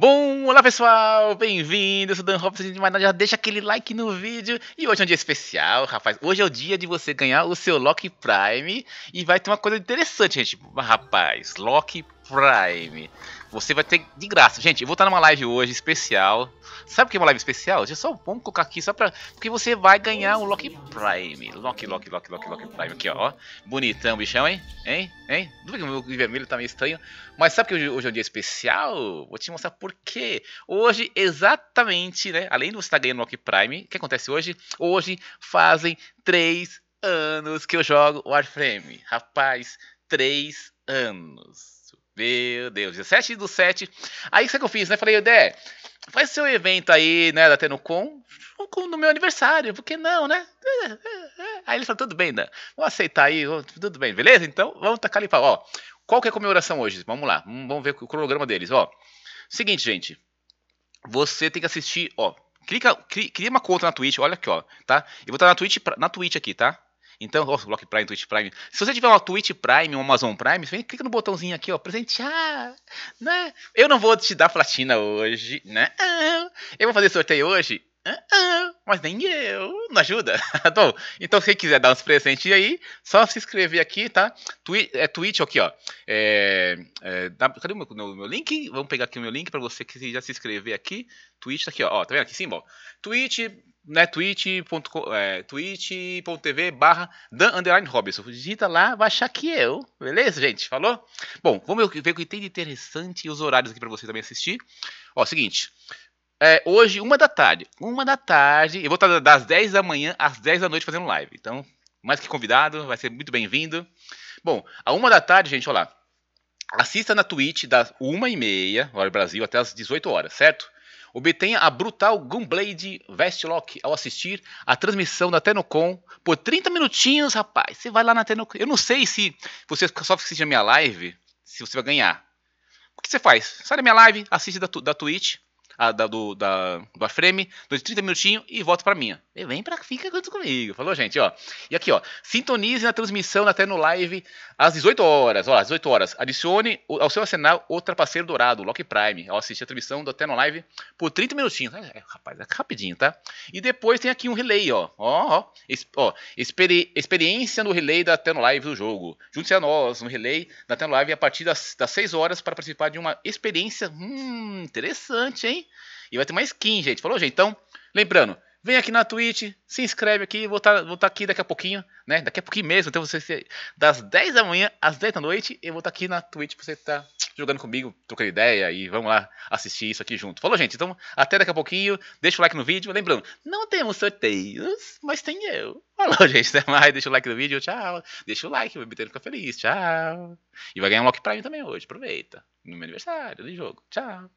Bom, olá pessoal, bem-vindos, eu sou Dan Robson, de mais nada, já deixa aquele like no vídeo. E hoje é um dia especial, rapaz, hoje é o dia de você ganhar o seu Lock Prime e vai ter uma coisa interessante, gente. Rapaz, Lock Prime, você vai ter de graça. Gente, eu vou estar numa live hoje especial, sabe o que é uma live especial? Já só, vamos colocar aqui só pra... Porque você vai ganhar um Lock Prime, Lock, Lock, Lock, Lock, Lock Prime, aqui ó, bonitão bichão, hein? Hein? Hein? Duvido que o vermelho tá meio estranho, mas sabe que hoje é um dia especial? Vou te mostrar por porque hoje, exatamente, né? Além de você estar ganhando o Lock Prime, o que acontece hoje? Hoje fazem três anos que eu jogo Warframe. Rapaz, três anos. Meu Deus, 17 do 7. Aí o que eu fiz, né? Falei, Dé, faz seu evento aí, né, da Tenocon, no meu aniversário, por que não, né? Aí ele falou, tudo bem, Dan, vou aceitar aí, tudo bem, beleza? Então, vamos tacar ali e falar, ó, qual que é a comemoração hoje? Vamos lá, vamos ver o cronograma deles, ó. Seguinte, gente. Você tem que assistir, ó. Clica, cria uma conta na Twitch, olha aqui, ó, tá? Eu vou estar na Twitch, na Twitch aqui, tá? Então, ó, Block Prime, Twitch Prime. Se você tiver uma Twitch Prime, uma Amazon Prime, vem, clica no botãozinho aqui, ó, presentear, né? Eu não vou te dar platina hoje, né? Eu vou fazer sorteio hoje ah, ah, mas nem eu, não ajuda. Tá bom, então se quiser dar uns presentes aí, só se inscrever aqui, tá? Twi é Twitch aqui, ó. É, é, cadê o meu, meu, meu, link? Vamos pegar aqui o meu link para você que já se inscrever aqui. Twitch tá aqui, ó. ó tá vendo aqui ó? Twitch, né? Twitch.com, é, twitch.tv barra Dan Underline Robinson. Digita lá, vai achar que eu. Beleza, gente? Falou? Bom, vamos ver o que tem de interessante e os horários aqui para você também assistir. Ó, seguinte. É, hoje, uma da tarde. Uma da tarde. Eu vou estar das 10 da manhã às 10 da noite fazendo live. Então, mais que convidado, vai ser muito bem-vindo. Bom, a uma da tarde, gente, olha lá. Assista na Twitch das 1h30, hora do Brasil, até as 18 horas, certo? Obtenha a brutal Gunblade Vestlock ao assistir a transmissão da Tenocon por 30 minutinhos, rapaz. Você vai lá na Tenocon. Eu não sei se você só assiste a minha live, se você vai ganhar. O que você faz? Sai da minha live, assiste da, da Twitch a, da, do, da, do frame, dou 30 minutinhos e volto pra minha. E vem pra fica junto comigo. Falou, gente, ó. E aqui, ó. Sintonize na transmissão até no live às 18 horas. Ó, às 18 horas. Adicione ao seu arsenal o Trapaceiro Dourado, Lock Prime. Ó, assistir a transmissão do até no live por 30 minutinhos. É, é, rapaz, é rapidinho, tá? E depois tem aqui um relay, ó. Ó, ó. Es, ó experi, experiência no relay da até no live do jogo. Junte-se a nós no relay da até no live a partir das, das 6 horas para participar de uma experiência. Hum, interessante, hein? E vai ter uma skin, gente. Falou, gente? Então, lembrando, vem aqui na Twitch, se inscreve aqui, vou estar tá, tá aqui daqui a pouquinho, né? Daqui a pouquinho mesmo, então você das 10 da manhã às 10 da noite, eu vou estar tá aqui na Twitch pra você estar tá jogando comigo, trocando ideia e vamos lá assistir isso aqui junto. Falou, gente? Então, até daqui a pouquinho, deixa o like no vídeo, lembrando, não temos sorteios, mas tem eu. Falou, gente, até mais, deixa o like no vídeo, tchau. Deixa o like, o bebê fica feliz, tchau. E vai ganhar um Lock Prime também hoje, aproveita. No meu aniversário do jogo, tchau.